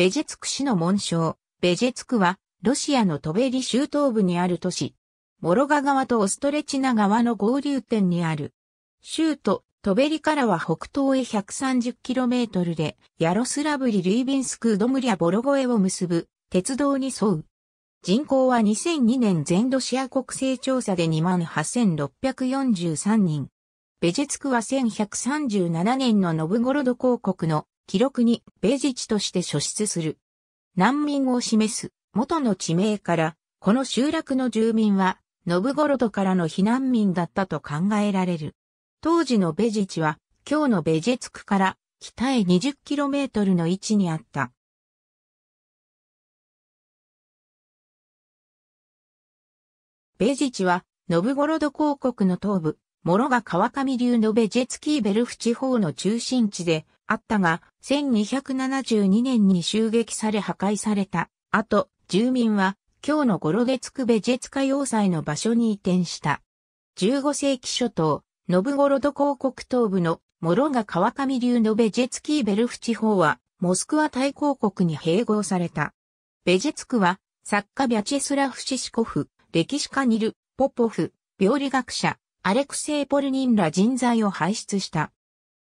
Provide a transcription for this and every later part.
ベジェツク市の紋章。ベジェツクは、ロシアのトベリ州東部にある都市。モロガ川とオストレチナ川の合流点にある。州都、トベリからは北東へ 130km で、ヤロスラブリ・ルイビンスク・ドムリア・ボロゴエを結ぶ、鉄道に沿う。人口は2002年全ロシア国勢調査で28,643人。ベジェツクは1137年のノブゴロド公国の記録に米自治として初出する。難民を示す元の地名から、この集落の住民は、ノブゴロドからの避難民だったと考えられる。当時のベジチは、今日のベジェツクから北へ 20km の位置にあった。ベジチは、ノブゴロド公国の東部、モロガ川上流のベジェツキーベルフ地方の中心地で、あったが、1272年に襲撃され破壊された。後、住民は、今日のゴロゲツクベジェツカ要塞の場所に移転した。15世紀初頭、ノブゴロド公国東部のモロガ川上流のベジェツキーベルフ地方は、モスクワ大公国に併合された。ベジェツクは、作家ビャチェスラフシシコフ、歴史家ニル、ポポフ、病理学者、アレクセイ・ポルニンら人材を輩出した。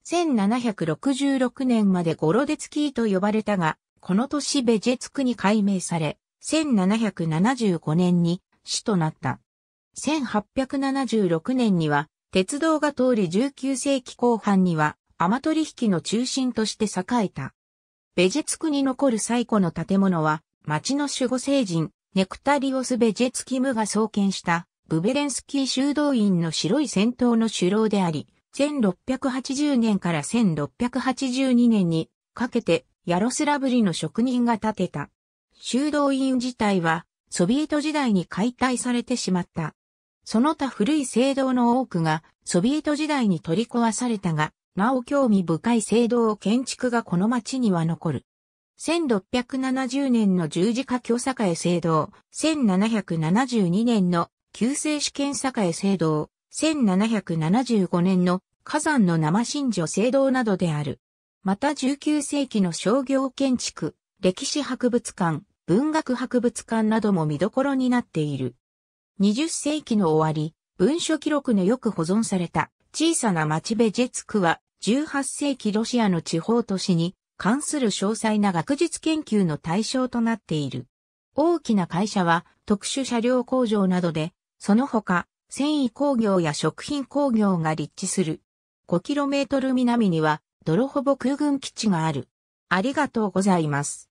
1766年までゴロデツキーと呼ばれたが、この年ベジェツクに改名され、1775年に市となった。1876年には、鉄道が通り19世紀後半には、天取引の中心として栄えた。ベジェツクに残る最古の建物は、町の守護聖人、ネクタリオス・ベジェツキムが創建した、ブベレンスキー修道院の白い戦闘の首領であり、1680年から1682年にかけてヤロスラブリの職人が建てた。修道院自体はソビエト時代に解体されてしまった。その他古い聖堂の多くがソビエト時代に取り壊されたが、なお興味深い聖堂建築がこの町には残る。1670年の十字架教栄聖堂、1772年の旧正主権栄聖堂、1775年の火山の生真珠聖堂などである。また19世紀の商業建築、歴史博物館、文学博物館なども見どころになっている。20世紀の終わり、文書記録のよく保存された小さな町ベジェツクは18世紀ロシアの地方都市に関する詳細な学術研究の対象となっている。大きな会社は特殊車両工場などで、その他繊維工業や食品工業が立地する。5km 南には、泥ほぼ空軍基地がある。ありがとうございます。